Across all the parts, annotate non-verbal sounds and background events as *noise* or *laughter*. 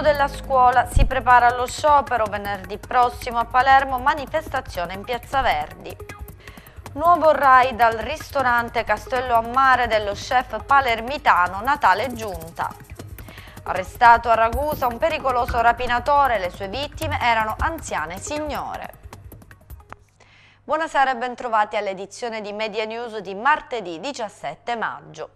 della scuola si prepara allo sciopero venerdì prossimo a Palermo, manifestazione in Piazza Verdi. Nuovo raid al ristorante Castello a Mare dello chef palermitano Natale Giunta. Arrestato a Ragusa un pericoloso rapinatore, le sue vittime erano anziane signore. Buonasera e bentrovati all'edizione di Media News di martedì 17 maggio.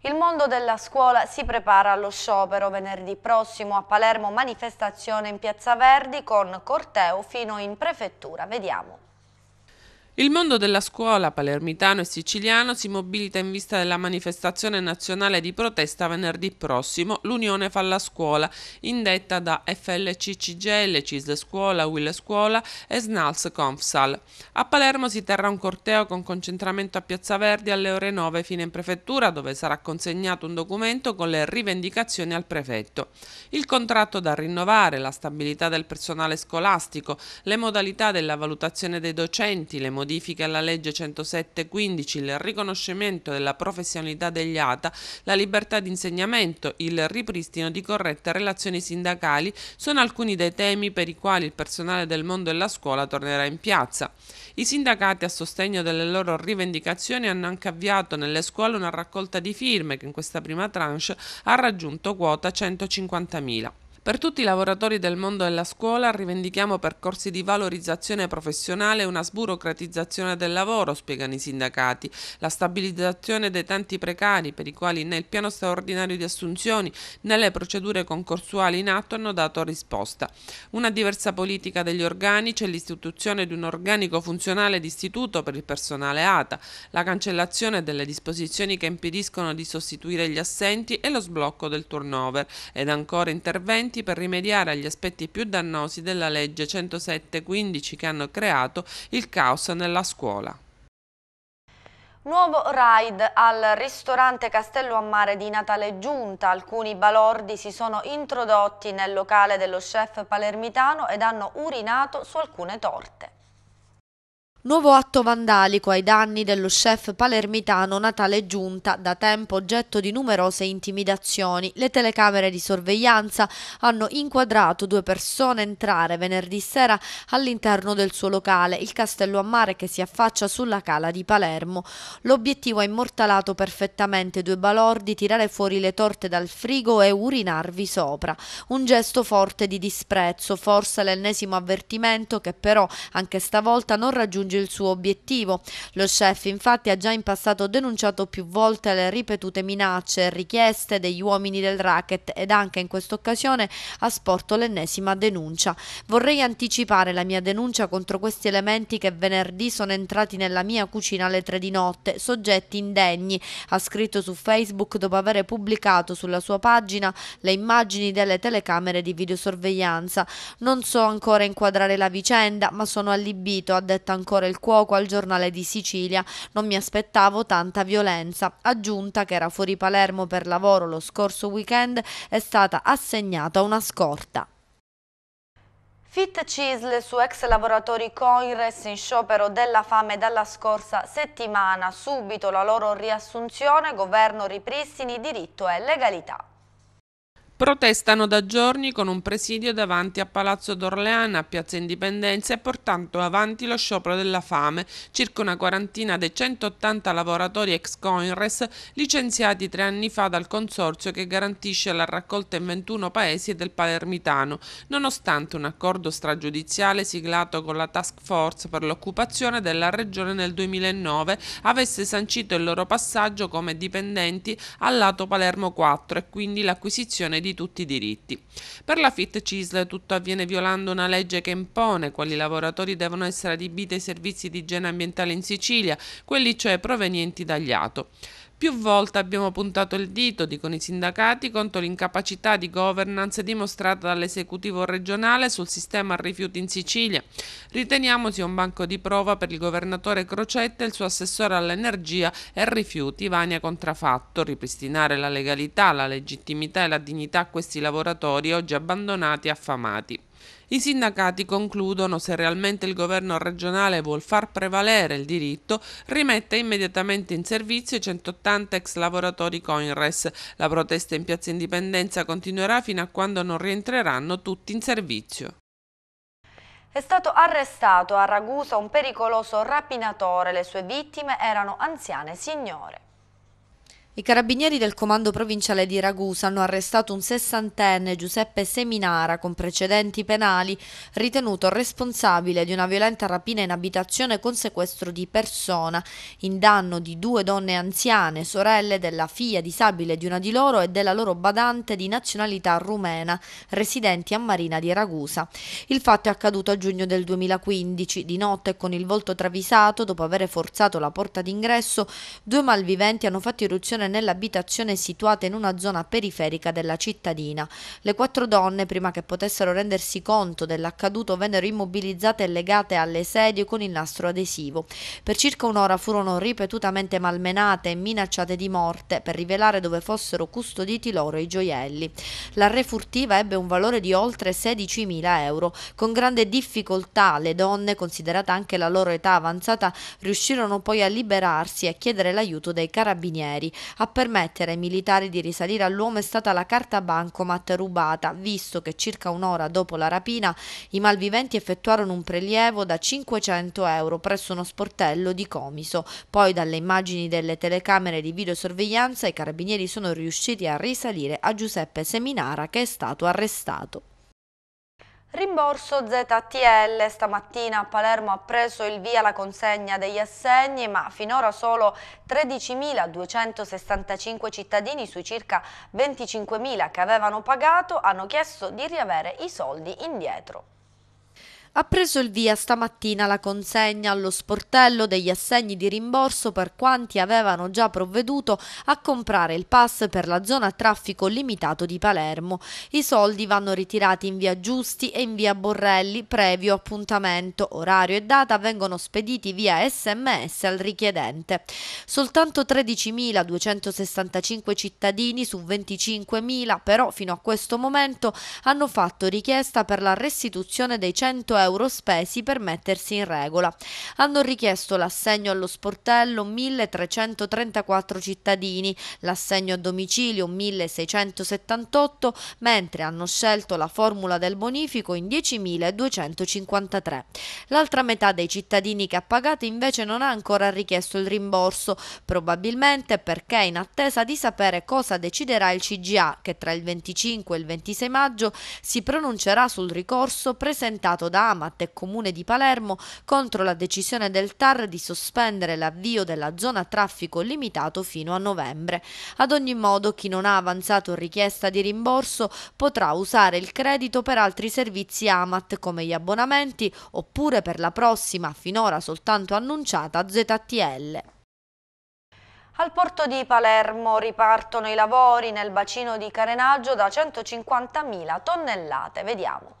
Il mondo della scuola si prepara allo sciopero. Venerdì prossimo a Palermo manifestazione in Piazza Verdi con corteo fino in prefettura. Vediamo. Il mondo della scuola palermitano e siciliano si mobilita in vista della manifestazione nazionale di protesta venerdì prossimo L'Unione fa la scuola, indetta da FLC CGL, CISL Scuola, Will Scuola e SNALS Confsal. A Palermo si terrà un corteo con concentramento a Piazza Verdi alle ore 9 fino in prefettura dove sarà consegnato un documento con le rivendicazioni al prefetto. Il contratto da rinnovare, la stabilità del personale scolastico, le modalità della valutazione dei docenti, le modifiche modifiche alla legge 107-15, il riconoscimento della professionalità degli ATA, la libertà di insegnamento, il ripristino di corrette relazioni sindacali sono alcuni dei temi per i quali il personale del mondo della scuola tornerà in piazza. I sindacati a sostegno delle loro rivendicazioni hanno anche avviato nelle scuole una raccolta di firme che in questa prima tranche ha raggiunto quota 150.000. Per tutti i lavoratori del mondo della scuola rivendichiamo percorsi di valorizzazione professionale e una sburocratizzazione del lavoro, spiegano i sindacati, la stabilizzazione dei tanti precari per i quali né il piano straordinario di assunzioni né le procedure concorsuali in atto hanno dato risposta. Una diversa politica degli organici e l'istituzione di un organico funzionale d'istituto per il personale ATA, la cancellazione delle disposizioni che impediscono di sostituire gli assenti e lo sblocco del turnover ed ancora interventi interventi per rimediare agli aspetti più dannosi della legge 107-15 che hanno creato il caos nella scuola. Nuovo raid al ristorante Castello a Mare di Natale Giunta. Alcuni balordi si sono introdotti nel locale dello chef palermitano ed hanno urinato su alcune torte. Nuovo atto vandalico ai danni dello chef palermitano Natale Giunta, da tempo oggetto di numerose intimidazioni. Le telecamere di sorveglianza hanno inquadrato due persone entrare venerdì sera all'interno del suo locale, il castello a mare che si affaccia sulla cala di Palermo. L'obiettivo ha immortalato perfettamente due balordi, tirare fuori le torte dal frigo e urinarvi sopra. Un gesto forte di disprezzo, forse l'ennesimo avvertimento che però anche stavolta non raggiunge raggiunge il suo obiettivo. Lo chef infatti ha già in passato denunciato più volte le ripetute minacce e richieste degli uomini del racket ed anche in questa occasione ha sporto l'ennesima denuncia. Vorrei anticipare la mia denuncia contro questi elementi che venerdì sono entrati nella mia cucina alle tre di notte, soggetti indegni, ha scritto su Facebook dopo aver pubblicato sulla sua pagina le immagini delle telecamere di videosorveglianza. Non so ancora inquadrare la vicenda, ma sono allibito, ha detto ancora direttore il cuoco al giornale di Sicilia. Non mi aspettavo tanta violenza. Aggiunta che era fuori Palermo per lavoro lo scorso weekend, è stata assegnata una scorta. Fit Cisle su ex lavoratori Coinres in sciopero della fame dalla scorsa settimana, subito la loro riassunzione, governo ripristini, diritto e legalità. Protestano da giorni con un presidio davanti a Palazzo d'Orleana, a Piazza Indipendenza e portando avanti lo sciopero della fame. Circa una quarantina dei 180 lavoratori ex Coinres licenziati tre anni fa dal consorzio che garantisce la raccolta in 21 paesi del Palermitano, nonostante un accordo stragiudiziale siglato con la task force per l'occupazione della regione nel 2009 avesse sancito il loro passaggio come dipendenti al lato Palermo 4 e quindi l'acquisizione di di tutti i diritti. Per la Fit CISL tutto avviene violando una legge che impone quali lavoratori devono essere adibiti ai servizi di igiene ambientale in Sicilia, quelli cioè provenienti dagli ATO. Più volte abbiamo puntato il dito, dicono i sindacati, contro l'incapacità di governance dimostrata dall'esecutivo regionale sul sistema rifiuti in Sicilia. Riteniamo sia un banco di prova per il governatore Crocetta e il suo assessore all'energia e rifiuti Vania Contrafatto. Ripristinare la legalità, la legittimità e la dignità a questi lavoratori oggi abbandonati e affamati. I sindacati concludono se realmente il governo regionale vuol far prevalere il diritto, rimette immediatamente in servizio i 180 ex lavoratori Coinres. La protesta in Piazza Indipendenza continuerà fino a quando non rientreranno tutti in servizio. È stato arrestato a Ragusa un pericoloso rapinatore, le sue vittime erano anziane signore. I carabinieri del comando provinciale di Ragusa hanno arrestato un sessantenne Giuseppe Seminara con precedenti penali ritenuto responsabile di una violenta rapina in abitazione con sequestro di persona in danno di due donne anziane, sorelle della figlia disabile di una di loro e della loro badante di nazionalità rumena, residenti a Marina di Ragusa. Il fatto è accaduto a giugno del 2015, di notte con il volto travisato, dopo aver forzato la porta d'ingresso, due malviventi hanno fatto irruzione esplosione nell'abitazione situata in una zona periferica della cittadina. Le quattro donne, prima che potessero rendersi conto dell'accaduto, vennero immobilizzate e legate alle sedie con il nastro adesivo. Per circa un'ora furono ripetutamente malmenate e minacciate di morte per rivelare dove fossero custoditi loro i gioielli. La refurtiva ebbe un valore di oltre 16.000 euro. Con grande difficoltà le donne, considerata anche la loro età avanzata, riuscirono poi a liberarsi e a chiedere l'aiuto dei carabinieri. A permettere ai militari di risalire all'uomo è stata la carta bancomat rubata, visto che circa un'ora dopo la rapina i malviventi effettuarono un prelievo da 500 euro presso uno sportello di Comiso. Poi dalle immagini delle telecamere di videosorveglianza i carabinieri sono riusciti a risalire a Giuseppe Seminara che è stato arrestato. Rimborso ZTL. Stamattina a Palermo ha preso il via la consegna degli assegni, ma finora solo 13.265 cittadini sui circa 25.000 che avevano pagato hanno chiesto di riavere i soldi indietro. Ha preso il via stamattina la consegna allo sportello degli assegni di rimborso per quanti avevano già provveduto a comprare il pass per la zona traffico limitato di Palermo. I soldi vanno ritirati in via Giusti e in via Borrelli, previo appuntamento. Orario e data vengono spediti via sms al richiedente. Soltanto 13.265 cittadini su 25.000 però fino a questo momento hanno fatto richiesta per la restituzione dei 100 euro euro spesi per mettersi in regola. Hanno richiesto l'assegno allo sportello 1334 cittadini, l'assegno a domicilio 1678, mentre hanno scelto la formula del bonifico in 10.253. L'altra metà dei cittadini che ha pagato invece non ha ancora richiesto il rimborso, probabilmente perché è in attesa di sapere cosa deciderà il CGA, che tra il 25 e il 26 maggio si pronuncerà sul ricorso presentato da AMAT e Comune di Palermo contro la decisione del TAR di sospendere l'avvio della zona traffico limitato fino a novembre. Ad ogni modo chi non ha avanzato richiesta di rimborso potrà usare il credito per altri servizi AMAT come gli abbonamenti oppure per la prossima, finora soltanto annunciata, ZTL. Al porto di Palermo ripartono i lavori nel bacino di carenaggio da 150.000 tonnellate. Vediamo.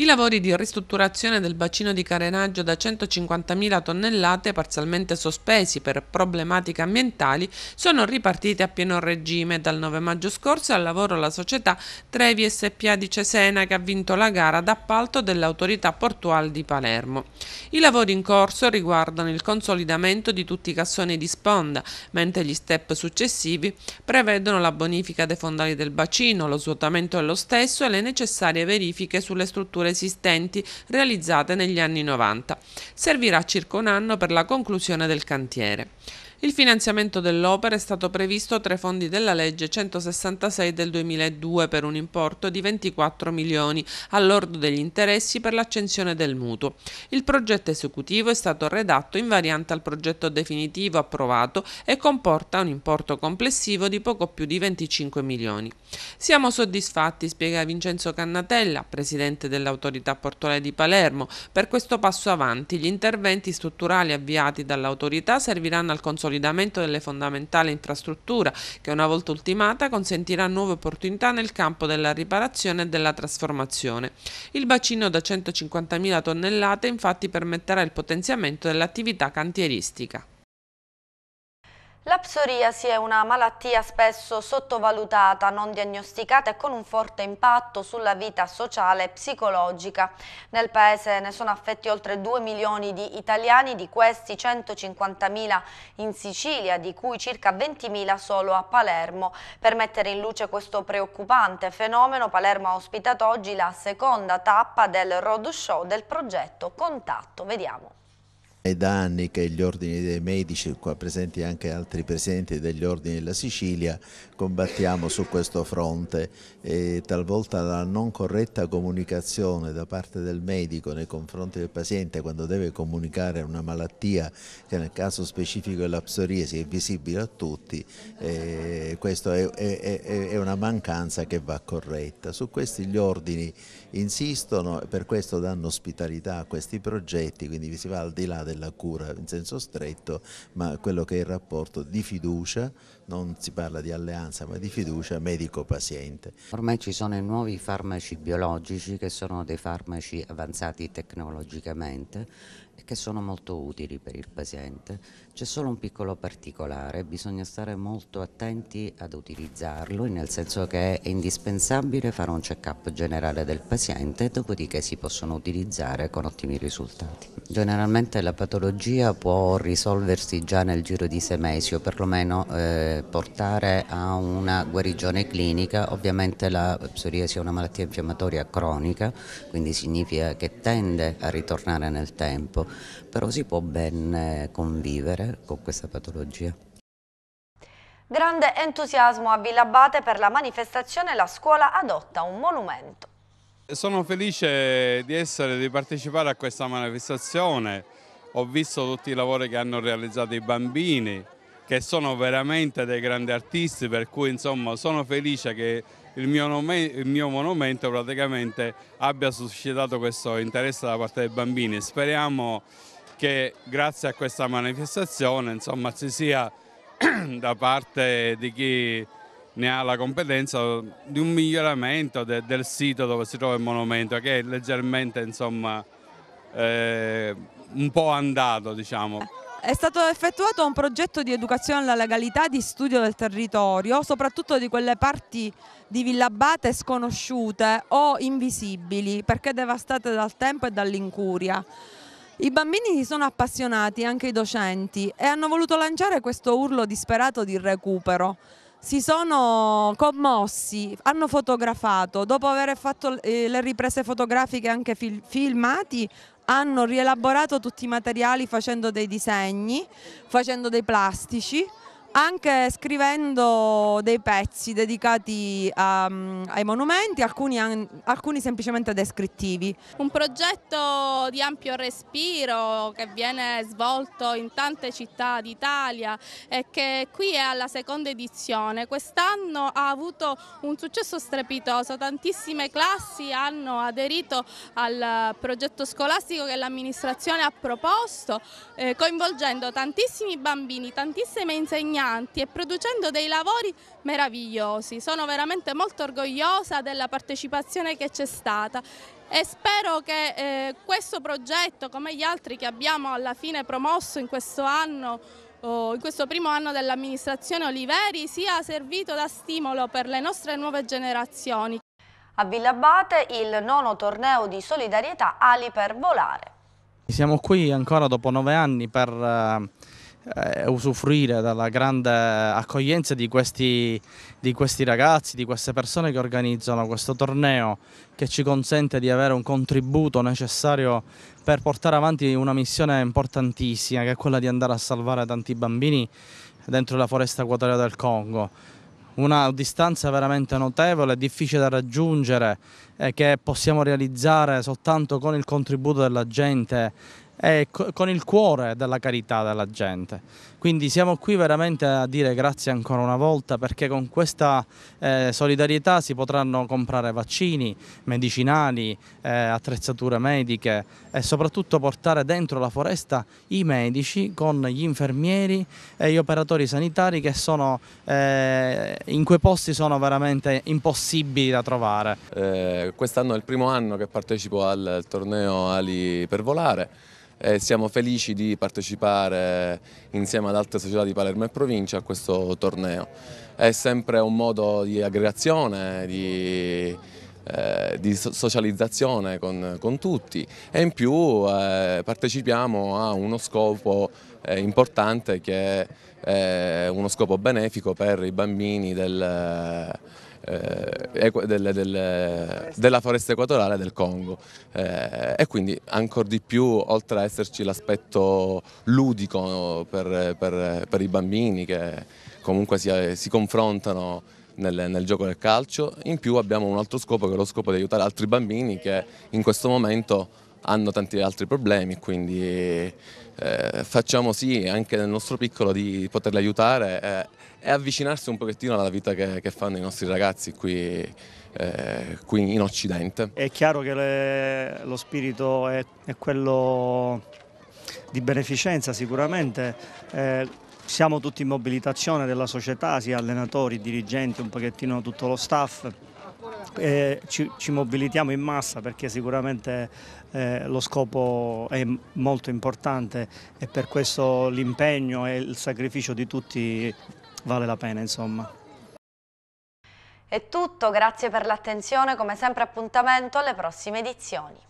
I lavori di ristrutturazione del bacino di carenaggio da 150.000 tonnellate parzialmente sospesi per problematiche ambientali sono ripartiti a pieno regime. Dal 9 maggio scorso al lavoro la società Trevi SPA di Cesena che ha vinto la gara d'appalto dell'autorità portuale di Palermo. I lavori in corso riguardano il consolidamento di tutti i cassoni di sponda, mentre gli step successivi prevedono la bonifica dei fondali del bacino, lo svuotamento dello stesso e le necessarie verifiche sulle strutture isole esistenti realizzate negli anni 90. Servirà circa un anno per la conclusione del cantiere. Il finanziamento dell'opera è stato previsto tra i fondi della legge 166 del 2002 per un importo di 24 milioni all'ordo degli interessi per l'accensione del mutuo. Il progetto esecutivo è stato redatto in variante al progetto definitivo approvato e comporta un importo complessivo di poco più di 25 milioni. Siamo soddisfatti, spiega Vincenzo Cannatella, presidente dell'autorità portuale di Palermo, per questo passo avanti. Gli interventi strutturali avviati dall'autorità serviranno al consorzio consolidamento delle fondamentali infrastrutture che una volta ultimata consentirà nuove opportunità nel campo della riparazione e della trasformazione. Il bacino da 150.000 tonnellate infatti permetterà il potenziamento dell'attività cantieristica. La psoriasi è una malattia spesso sottovalutata, non diagnosticata e con un forte impatto sulla vita sociale e psicologica. Nel paese ne sono affetti oltre 2 milioni di italiani, di questi 150.000 in Sicilia, di cui circa 20.000 solo a Palermo. Per mettere in luce questo preoccupante fenomeno, Palermo ha ospitato oggi la seconda tappa del road show del progetto Contatto. Vediamo. È da anni che gli ordini dei medici, qua presenti anche altri presidenti degli ordini della Sicilia, combattiamo su questo fronte e talvolta la non corretta comunicazione da parte del medico nei confronti del paziente quando deve comunicare una malattia che nel caso specifico è la psoriasi è visibile a tutti, eh, questa è, è, è una mancanza che va corretta. Su questi gli ordini insistono e per questo danno ospitalità a questi progetti, quindi si va al di là del della cura in senso stretto, ma quello che è il rapporto di fiducia, non si parla di alleanza ma di fiducia medico-paziente. Ormai ci sono i nuovi farmaci biologici che sono dei farmaci avanzati tecnologicamente e che sono molto utili per il paziente. C'è solo un piccolo particolare, bisogna stare molto attenti ad utilizzarlo, nel senso che è indispensabile fare un check-up generale del paziente, dopodiché si possono utilizzare con ottimi risultati. Generalmente la patologia può risolversi già nel giro di sei mesi o perlomeno eh, portare a una guarigione clinica. Ovviamente la psoriasi è una malattia infiammatoria cronica, quindi significa che tende a ritornare nel tempo però si può ben eh, convivere con questa patologia. Grande entusiasmo a Villabate per la manifestazione La scuola adotta un monumento. Sono felice di essere, di partecipare a questa manifestazione. Ho visto tutti i lavori che hanno realizzato i bambini, che sono veramente dei grandi artisti, per cui insomma sono felice che il mio, nome, il mio monumento praticamente abbia suscitato questo interesse da parte dei bambini. Speriamo che grazie a questa manifestazione insomma, ci sia *clears throat* da parte di chi ne ha la competenza di un miglioramento de, del sito dove si trova il monumento che è leggermente insomma, eh, un po' andato diciamo. È stato effettuato un progetto di educazione alla legalità di studio del territorio, soprattutto di quelle parti di Villabate sconosciute o invisibili perché devastate dal tempo e dall'incuria. I bambini si sono appassionati, anche i docenti, e hanno voluto lanciare questo urlo disperato di recupero. Si sono commossi, hanno fotografato, dopo aver fatto eh, le riprese fotografiche anche filmati, hanno rielaborato tutti i materiali facendo dei disegni, facendo dei plastici anche scrivendo dei pezzi dedicati a, ehm, ai monumenti, alcuni, alcuni, semplicemente descrittivi. Un progetto di ampio respiro che viene svolto in tante città d'Italia e che qui è alla seconda edizione. Quest'anno ha avuto un successo strepitoso, tantissime classi hanno aderito al progetto scolastico che l'amministrazione ha proposto, eh, coinvolgendo tantissimi bambini, tantissime insegnanti insegnanti e producendo dei lavori meravigliosi. Sono veramente molto orgogliosa della partecipazione che c'è stata e spero che eh, questo progetto, come gli altri che abbiamo alla fine promosso in questo anno, oh, in questo primo anno dell'amministrazione Oliveri, sia servito da stimolo per le nostre nuove generazioni. A Villabate il nono torneo di solidarietà Ali per volare. Siamo qui ancora dopo nove anni per... Eh eh, usufruire della grande accoglienza di questi, di questi ragazzi, di queste persone che organizzano questo torneo che ci consente di avere un contributo necessario per portare avanti una missione importantissima che è quella di andare a salvare tanti bambini dentro la foresta equatoriale del Congo una distanza veramente notevole, difficile da raggiungere, e eh, che possiamo realizzare soltanto con il contributo della gente e con il cuore della carità della gente. Quindi siamo qui veramente a dire grazie ancora una volta perché con questa eh, solidarietà si potranno comprare vaccini, medicinali, eh, attrezzature mediche e soprattutto portare dentro la foresta i medici con gli infermieri e gli operatori sanitari che sono eh, in quei posti sono veramente impossibili da trovare. Eh, quest'anno è il primo anno che partecipo al torneo Ali per volare eh, siamo felici di partecipare insieme ad altre società di Palermo e provincia a questo torneo. È sempre un modo di aggregazione, di, eh, di socializzazione con, con, tutti e in più eh, partecipiamo a uno scopo eh, importante che è eh, uno scopo benefico per i bambini del eh, del, del, della foresta equatoriale del Congo eh, e quindi ancora di più oltre a esserci l'aspetto ludico per, per, per, i bambini che comunque si, si confrontano nel, nel, gioco del calcio, in più abbiamo un altro scopo che è lo scopo di aiutare altri bambini che in questo momento hanno tanti altri problemi, quindi eh, facciamo sì anche nel nostro piccolo di poterli aiutare eh, e avvicinarsi un pochettino alla vita che, che fanno i nostri ragazzi qui, eh, qui, in Occidente. È chiaro che le, lo spirito è, è, quello di beneficenza sicuramente. Eh, siamo tutti in mobilitazione della società, sia allenatori, dirigenti, un pochettino tutto lo staff. Eh, ci, ci, mobilitiamo in massa perché sicuramente eh, lo scopo è molto importante e per questo l'impegno e il sacrificio di tutti vale la pena insomma. È tutto, grazie per l'attenzione, come sempre appuntamento alle prossime edizioni.